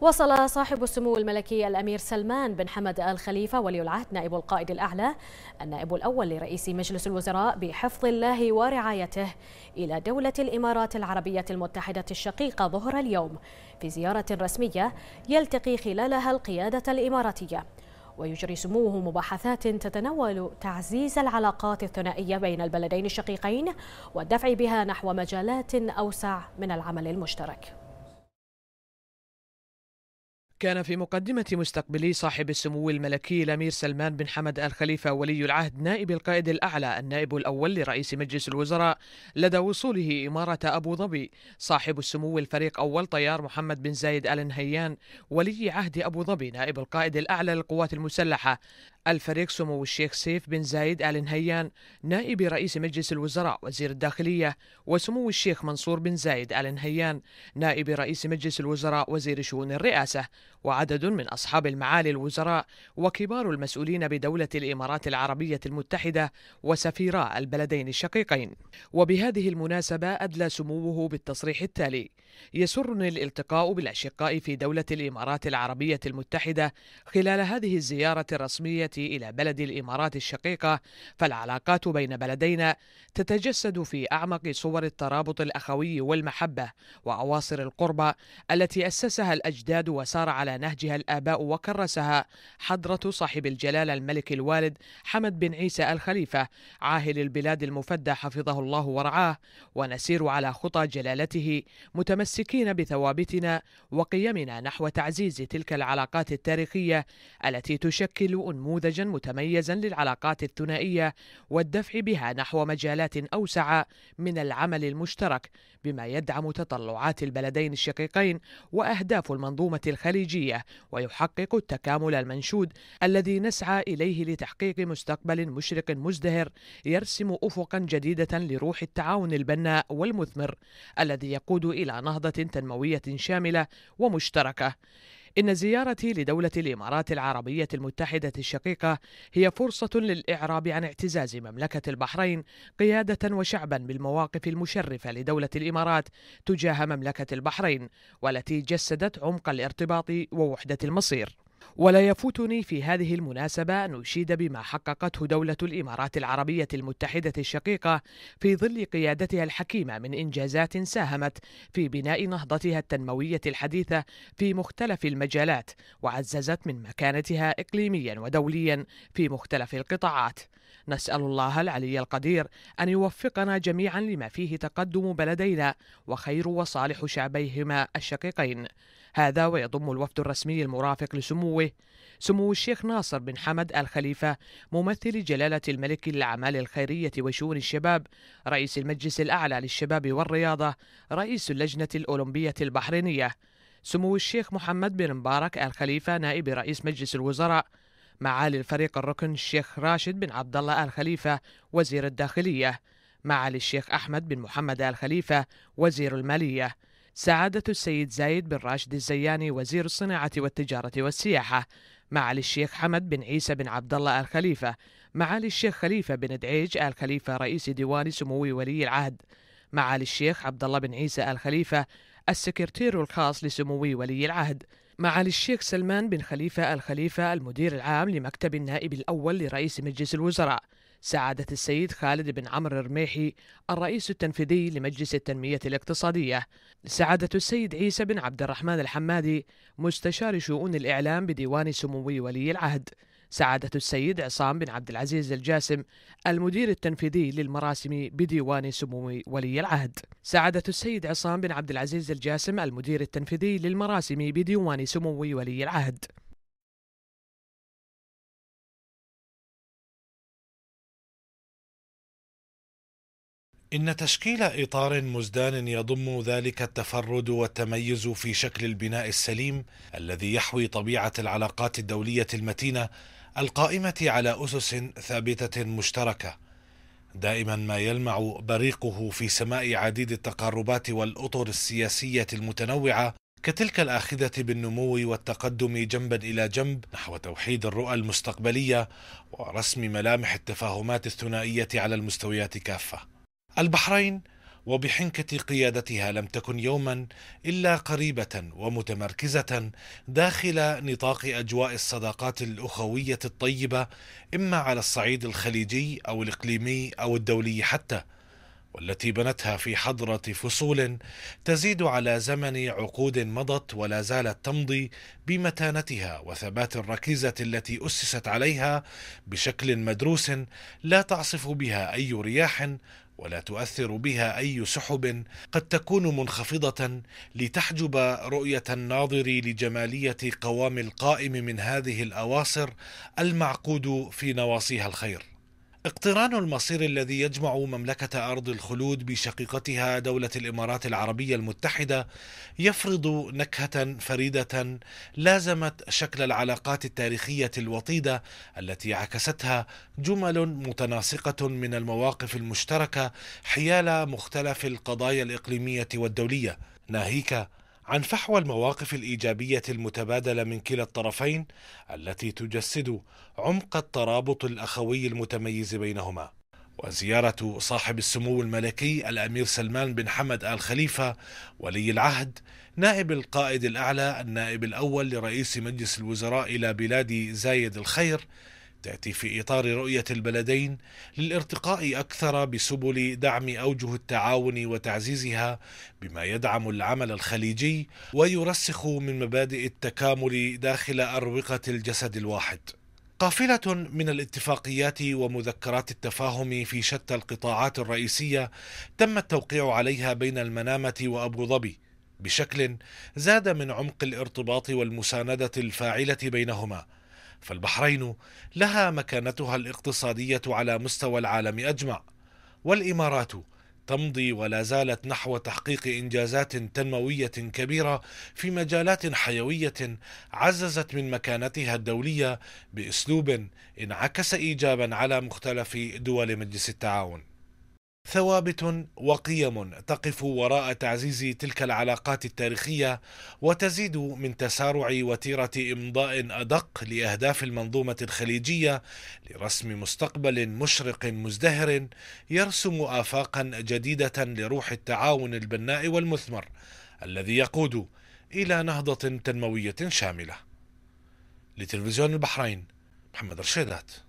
وصل صاحب السمو الملكي الأمير سلمان بن حمد آل خليفة ولي العهد نائب القائد الأعلى النائب الأول لرئيس مجلس الوزراء بحفظ الله ورعايته إلى دولة الإمارات العربية المتحدة الشقيقة ظهر اليوم في زيارة رسمية يلتقي خلالها القيادة الإماراتية ويجري سموه مباحثات تتناول تعزيز العلاقات الثنائية بين البلدين الشقيقين والدفع بها نحو مجالات أوسع من العمل المشترك كان في مقدمة مستقبلي صاحب السمو الملكي الأمير سلمان بن حمد آل خليفة ولي العهد نائب القائد الأعلى النائب الأول لرئيس مجلس الوزراء لدى وصوله إمارة أبو ظبي صاحب السمو الفريق أول طيار محمد بن زايد آل نهيان ولي عهد أبو ظبي نائب القائد الأعلى للقوات المسلحة الفريق سمو الشيخ سيف بن زايد آل نهيان نائب رئيس مجلس الوزراء وزير الداخلية وسمو الشيخ منصور بن زايد آل نهيان نائب رئيس مجلس الوزراء وزير شؤون الرئاسة وعدد من أصحاب المعالي الوزراء وكبار المسؤولين بدولة الإمارات العربية المتحدة وسفيرا البلدين الشقيقين وبهذه المناسبة أدلى سموه بالتصريح التالي يسرني الالتقاء بالأشقاء في دولة الإمارات العربية المتحدة خلال هذه الزيارة الرسمية إلى بلد الإمارات الشقيقة فالعلاقات بين بلدينا تتجسد في أعمق صور الترابط الأخوي والمحبة وأواصر القربة التي أسسها الأجداد وسار على نهجها الآباء وكرسها حضرة صاحب الجلالة الملك الوالد حمد بن عيسى الخليفة عاهل البلاد المفدى حفظه الله ورعاه ونسير على خطى جلالته متمسكين بثوابتنا وقيمنا نحو تعزيز تلك العلاقات التاريخية التي تشكل أنموذجا متميزا للعلاقات الثنائية والدفع بها نحو مجالات أوسع من العمل المشترك بما يدعم تطلعات البلدين الشقيقين وأهداف المنظومة الخليجية الدولية ويحقق التكامل المنشود الذي نسعى إليه لتحقيق مستقبل مشرق مزدهر يرسم أفقا جديدة لروح التعاون البناء والمثمر الذي يقود إلى نهضة تنموية شاملة ومشتركة إن زيارتي لدولة الإمارات العربية المتحدة الشقيقة هي فرصة للإعراب عن اعتزاز مملكة البحرين قيادة وشعبا بالمواقف المشرفة لدولة الإمارات تجاه مملكة البحرين والتي جسدت عمق الارتباط ووحدة المصير ولا يفوتني في هذه المناسبة أن أشيد بما حققته دولة الإمارات العربية المتحدة الشقيقة في ظل قيادتها الحكيمة من إنجازات ساهمت في بناء نهضتها التنموية الحديثة في مختلف المجالات وعززت من مكانتها إقليميا ودوليا في مختلف القطاعات نسأل الله العلي القدير أن يوفقنا جميعا لما فيه تقدم بلدينا وخير وصالح شعبيهما الشقيقين هذا ويضم الوفد الرسمي المرافق لسموه سمو الشيخ ناصر بن حمد الخليفة ممثل جلالة الملك للأعمال الخيرية وشؤون الشباب رئيس المجلس الأعلى للشباب والرياضة رئيس اللجنة الأولمبية البحرينية سمو الشيخ محمد بن مبارك الخليفة نائب رئيس مجلس الوزراء معالي الفريق الركن الشيخ راشد بن عبد الله آل خليفة وزير الداخلية معالي الشيخ أحمد بن محمد آل خليفة وزير المالية سعادة السيد زايد بن راشد الزياني وزير الصناعة والتجارة والسياحة معالي الشيخ حمد بن عيسى بن عبد الله آل خليفة معالي الشيخ خليفة بن دعيج آل خليفة رئيس ديوان سمو ولي العهد معالي الشيخ عبد الله بن عيسى آل خليفة السكرتير الخاص لسمو ولي العهد معالي الشيخ سلمان بن خليفة الخليفة المدير العام لمكتب النائب الأول لرئيس مجلس الوزراء سعادة السيد خالد بن عمرو الرميحي الرئيس التنفيذي لمجلس التنمية الاقتصادية سعادة السيد عيسى بن عبد الرحمن الحمادي مستشار شؤون الإعلام بديوان سمو ولي العهد سعادة السيد عصام بن عبد العزيز الجاسم المدير التنفيذي للمراسم بديوان سمو ولي العهد. سعادة السيد عصام بن عبد العزيز الجاسم المدير التنفيذي للمراسم بديوان سمو ولي العهد. إن تشكيل إطار مزدان يضم ذلك التفرد والتميز في شكل البناء السليم الذي يحوي طبيعة العلاقات الدولية المتينة القائمة على أسس ثابتة مشتركة دائما ما يلمع بريقه في سماء عديد التقاربات والأطر السياسية المتنوعة كتلك الآخذة بالنمو والتقدم جنبا إلى جنب نحو توحيد الرؤى المستقبلية ورسم ملامح التفاهمات الثنائية على المستويات كافة البحرين وبحنكه قيادتها لم تكن يوما الا قريبه ومتمركزه داخل نطاق اجواء الصداقات الاخويه الطيبه اما على الصعيد الخليجي او الاقليمي او الدولي حتى والتي بنتها في حضره فصول تزيد على زمن عقود مضت ولا زالت تمضي بمتانتها وثبات الركيزه التي اسست عليها بشكل مدروس لا تعصف بها اي رياح ولا تؤثر بها اي سحب قد تكون منخفضه لتحجب رؤيه الناظر لجماليه قوام القائم من هذه الاواصر المعقود في نواصيها الخير اقتران المصير الذي يجمع مملكة أرض الخلود بشقيقتها دولة الإمارات العربية المتحدة يفرض نكهة فريدة لازمت شكل العلاقات التاريخية الوطيدة التي عكستها جمل متناسقة من المواقف المشتركة حيال مختلف القضايا الإقليمية والدولية ناهيك عن فحوى المواقف الايجابيه المتبادله من كلا الطرفين التي تجسد عمق الترابط الاخوي المتميز بينهما وزياره صاحب السمو الملكي الامير سلمان بن حمد ال خليفه ولي العهد نائب القائد الاعلى النائب الاول لرئيس مجلس الوزراء الى بلاد زايد الخير تأتي في إطار رؤية البلدين للارتقاء أكثر بسبل دعم أوجه التعاون وتعزيزها بما يدعم العمل الخليجي ويرسخ من مبادئ التكامل داخل أروقة الجسد الواحد. قافلة من الاتفاقيات ومذكرات التفاهم في شتى القطاعات الرئيسية تم التوقيع عليها بين المنامة وأبو ظبي بشكل زاد من عمق الارتباط والمساندة الفاعلة بينهما. فالبحرين لها مكانتها الاقتصادية على مستوى العالم أجمع والإمارات تمضي ولا زالت نحو تحقيق إنجازات تنموية كبيرة في مجالات حيوية عززت من مكانتها الدولية بأسلوب انعكس إيجابا على مختلف دول مجلس التعاون ثوابت وقيم تقف وراء تعزيز تلك العلاقات التاريخيه وتزيد من تسارع وتيره امضاء ادق لاهداف المنظومه الخليجيه لرسم مستقبل مشرق مزدهر يرسم افاقا جديده لروح التعاون البناء والمثمر الذي يقود الى نهضه تنمويه شامله لتلفزيون البحرين محمد رشيدات